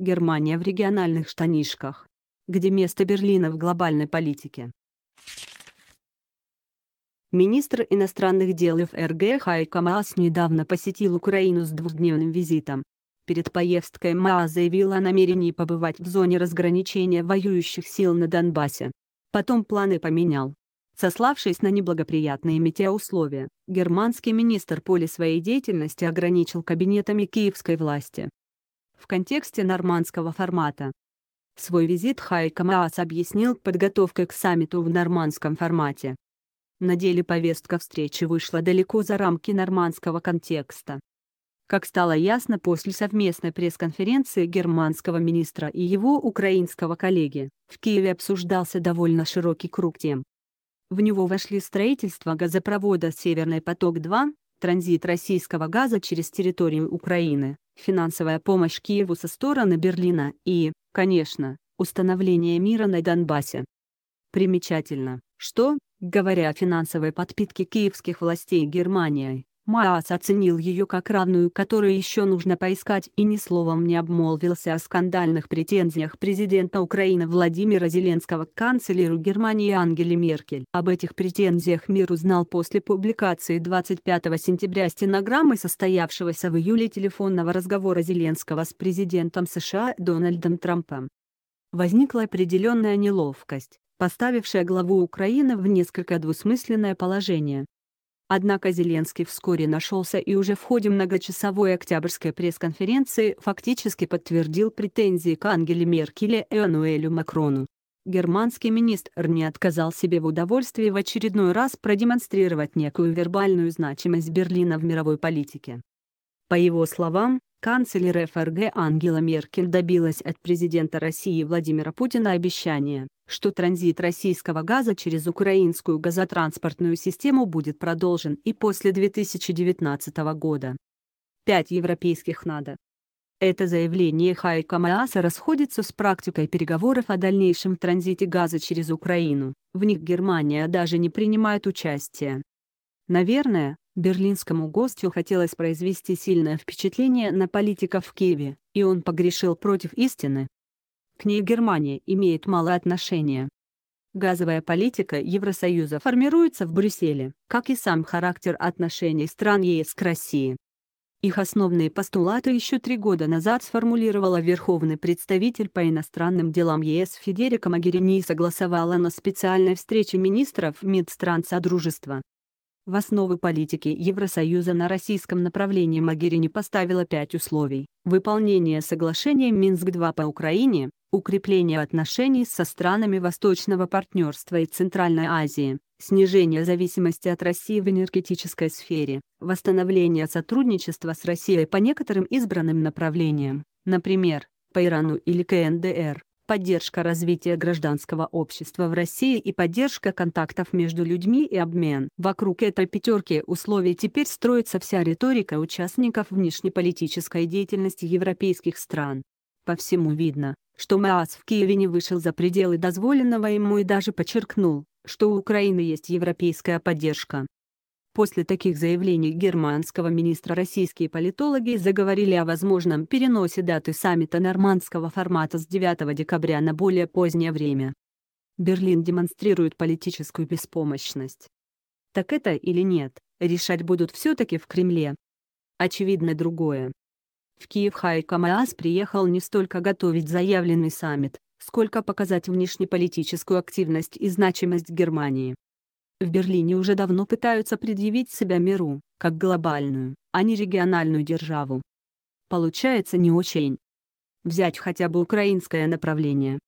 Германия в региональных штанишках. Где место Берлина в глобальной политике? Министр иностранных дел ФРГ Хайка Маас недавно посетил Украину с двухдневным визитом. Перед поездкой Маа заявил о намерении побывать в зоне разграничения воюющих сил на Донбассе. Потом планы поменял. Сославшись на неблагоприятные метеоусловия, германский министр поле своей деятельности ограничил кабинетами киевской власти в контексте нормандского формата. Свой визит Хайка Маас объяснил подготовкой к саммиту в нормандском формате. На деле повестка встречи вышла далеко за рамки нормандского контекста. Как стало ясно после совместной пресс-конференции германского министра и его украинского коллеги, в Киеве обсуждался довольно широкий круг тем. В него вошли строительство газопровода «Северный поток-2», транзит российского газа через территорию Украины, финансовая помощь Киеву со стороны Берлина и, конечно, установление мира на Донбассе. Примечательно, что, говоря о финансовой подпитке киевских властей Германией, Маас оценил ее как равную, которую еще нужно поискать и ни словом не обмолвился о скандальных претензиях президента Украины Владимира Зеленского к канцлеру Германии Ангели Меркель. Об этих претензиях мир узнал после публикации 25 сентября стенограммы состоявшегося в июле телефонного разговора Зеленского с президентом США Дональдом Трампом. Возникла определенная неловкость, поставившая главу Украины в несколько двусмысленное положение. Однако Зеленский вскоре нашелся и уже в ходе многочасовой октябрьской пресс-конференции фактически подтвердил претензии к Ангеле Меркеле и Ануэлю Макрону. Германский министр не отказал себе в удовольствии в очередной раз продемонстрировать некую вербальную значимость Берлина в мировой политике. По его словам, канцлер ФРГ Ангела Меркель добилась от президента России Владимира Путина обещания что транзит российского газа через украинскую газотранспортную систему будет продолжен и после 2019 года. Пять европейских надо. Это заявление Хайка Мааса расходится с практикой переговоров о дальнейшем транзите газа через Украину, в них Германия даже не принимает участия. Наверное, берлинскому гостю хотелось произвести сильное впечатление на политиков в Киеве, и он погрешил против истины к ней Германия имеет мало отношения. Газовая политика Евросоюза формируется в Брюсселе, как и сам характер отношений стран ЕС к России. Их основные постулаты еще три года назад сформулировала верховный представитель по иностранным делам ЕС Федерика Магерини и согласовала на специальной встрече министров МИД стран Содружества. В основы политики Евросоюза на российском направлении Магерини поставила пять условий – выполнение соглашения Минск-2 по Украине, укрепление отношений со странами Восточного партнерства и Центральной Азии, снижение зависимости от России в энергетической сфере, восстановление сотрудничества с Россией по некоторым избранным направлениям, например, по Ирану или КНДР, поддержка развития гражданского общества в России и поддержка контактов между людьми и обмен. Вокруг этой пятерки условий теперь строится вся риторика участников внешнеполитической деятельности европейских стран. По всему видно, что Мас в Киеве не вышел за пределы дозволенного ему и даже подчеркнул, что у Украины есть европейская поддержка. После таких заявлений германского министра российские политологи заговорили о возможном переносе даты саммита нормандского формата с 9 декабря на более позднее время. Берлин демонстрирует политическую беспомощность. Так это или нет, решать будут все-таки в Кремле. Очевидно другое. В Киев Хайка Маас приехал не столько готовить заявленный саммит, сколько показать внешнеполитическую активность и значимость Германии. В Берлине уже давно пытаются предъявить себя миру, как глобальную, а не региональную державу. Получается не очень. Взять хотя бы украинское направление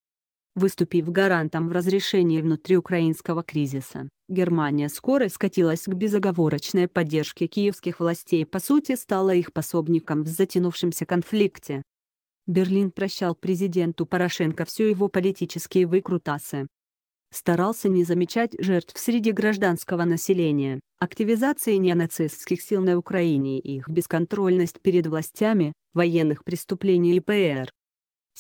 выступив гарантом в разрешении внутриукраинского кризиса. Германия скоро скатилась к безоговорочной поддержке киевских властей по сути стала их пособником в затянувшемся конфликте. Берлин прощал президенту Порошенко все его политические выкрутасы. Старался не замечать жертв среди гражданского населения, активизации неонацистских сил на Украине и их бесконтрольность перед властями, военных преступлений и ПР.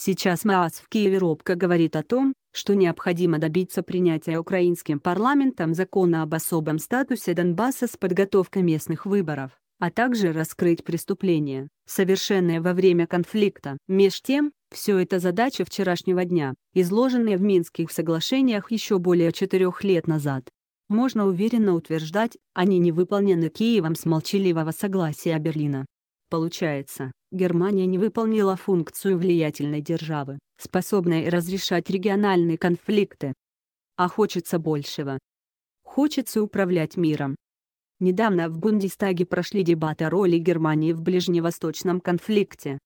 Сейчас МААС в Киеве робко говорит о том, что необходимо добиться принятия украинским парламентом закона об особом статусе Донбасса с подготовкой местных выборов, а также раскрыть преступления, совершенные во время конфликта. Меж тем, все это задача вчерашнего дня, изложенные в Минских соглашениях еще более четырех лет назад. Можно уверенно утверждать, они не выполнены Киевом с молчаливого согласия Берлина. Получается, Германия не выполнила функцию влиятельной державы, способной разрешать региональные конфликты. А хочется большего. Хочется управлять миром. Недавно в Бундестаге прошли дебаты о роли Германии в ближневосточном конфликте.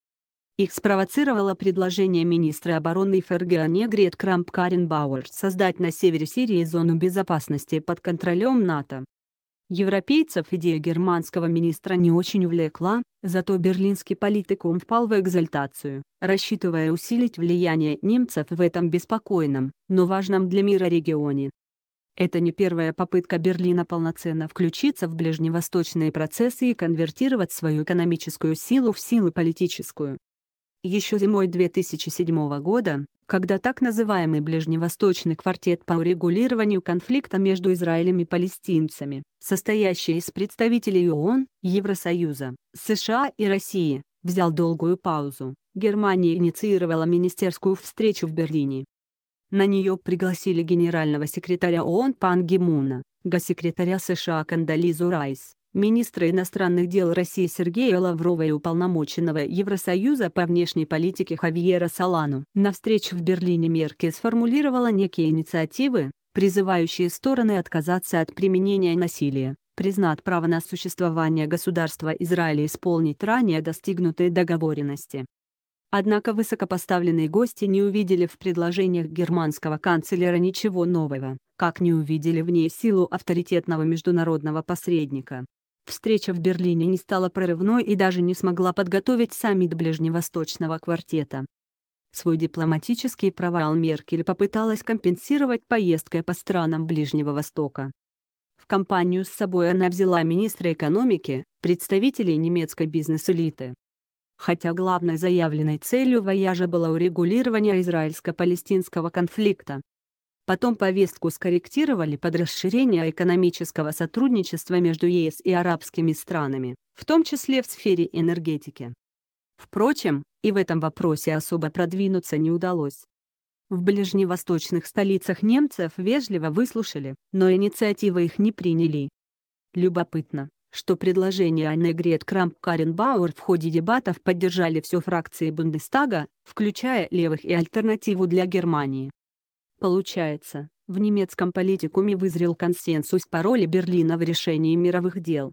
Их спровоцировало предложение министра обороны ФРГ Негрет Крамп Карен Бауэр создать на севере Сирии зону безопасности под контролем НАТО. Европейцев идея германского министра не очень увлекла, зато берлинский политикум впал в экзальтацию, рассчитывая усилить влияние немцев в этом беспокойном, но важном для мира регионе. Это не первая попытка Берлина полноценно включиться в ближневосточные процессы и конвертировать свою экономическую силу в силу политическую. Еще зимой 2007 года, когда так называемый Ближневосточный квартет по урегулированию конфликта между Израилем и палестинцами, состоящий из представителей ООН, Евросоюза, США и России, взял долгую паузу, Германия инициировала министерскую встречу в Берлине. На нее пригласили генерального секретаря ООН Пан Гимуна, госсекретаря США Кандализу Райс, Министра иностранных дел России Сергея Лаврова и уполномоченного Евросоюза по внешней политике Хавьера Салану на встрече в Берлине Меркель сформулировала некие инициативы, призывающие стороны отказаться от применения насилия, признать право на существование государства Израиля и исполнить ранее достигнутые договоренности. Однако высокопоставленные гости не увидели в предложениях германского канцлера ничего нового, как не увидели в ней силу авторитетного международного посредника. Встреча в Берлине не стала прорывной и даже не смогла подготовить саммит Ближневосточного квартета. Свой дипломатический провал Меркель попыталась компенсировать поездкой по странам Ближнего Востока. В компанию с собой она взяла министра экономики, представителей немецкой бизнес-элиты. Хотя главной заявленной целью вояжа было урегулирование израильско-палестинского конфликта, Потом повестку скорректировали под расширение экономического сотрудничества между ЕС и арабскими странами, в том числе в сфере энергетики. Впрочем, и в этом вопросе особо продвинуться не удалось. В ближневосточных столицах немцев вежливо выслушали, но инициативы их не приняли. Любопытно, что предложение Анны Крамп Каренбауэр в ходе дебатов поддержали все фракции Бундестага, включая левых и альтернативу для Германии. Получается, в немецком политикуме вызрел консенсус по роли Берлина в решении мировых дел.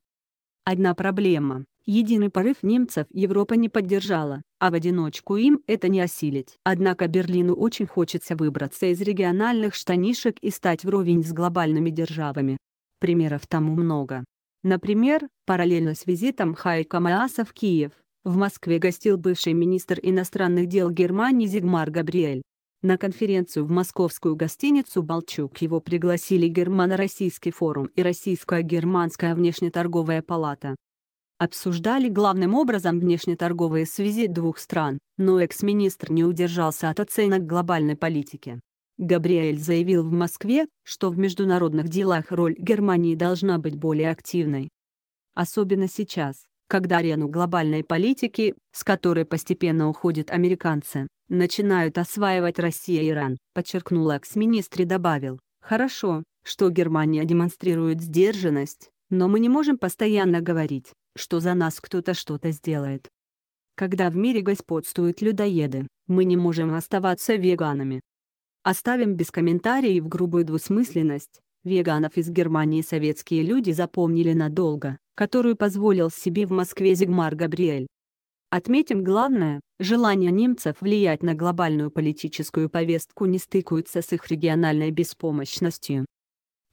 Одна проблема – единый порыв немцев Европа не поддержала, а в одиночку им это не осилить. Однако Берлину очень хочется выбраться из региональных штанишек и стать вровень с глобальными державами. Примеров тому много. Например, параллельно с визитом Хайка Мааса в Киев, в Москве гостил бывший министр иностранных дел Германии Зигмар Габриэль. На конференцию в московскую гостиницу «Болчук» его пригласили Германо-Российский форум и Российская-Германская внешнеторговая палата. Обсуждали главным образом внешнеторговые связи двух стран, но экс-министр не удержался от оценок глобальной политики. Габриэль заявил в Москве, что в международных делах роль Германии должна быть более активной. Особенно сейчас, когда арену глобальной политики, с которой постепенно уходят американцы, начинают осваивать Россия и Иран», подчеркнул экс-министр и добавил, «Хорошо, что Германия демонстрирует сдержанность, но мы не можем постоянно говорить, что за нас кто-то что-то сделает. Когда в мире господствуют людоеды, мы не можем оставаться веганами. Оставим без комментариев грубую двусмысленность, веганов из Германии советские люди запомнили надолго, которую позволил себе в Москве Зигмар Габриэль. Отметим главное, желание немцев влиять на глобальную политическую повестку не стыкуется с их региональной беспомощностью.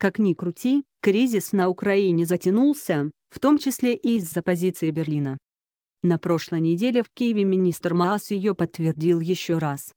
Как ни крути, кризис на Украине затянулся, в том числе и из-за позиции Берлина. На прошлой неделе в Киеве министр МААС ее подтвердил еще раз.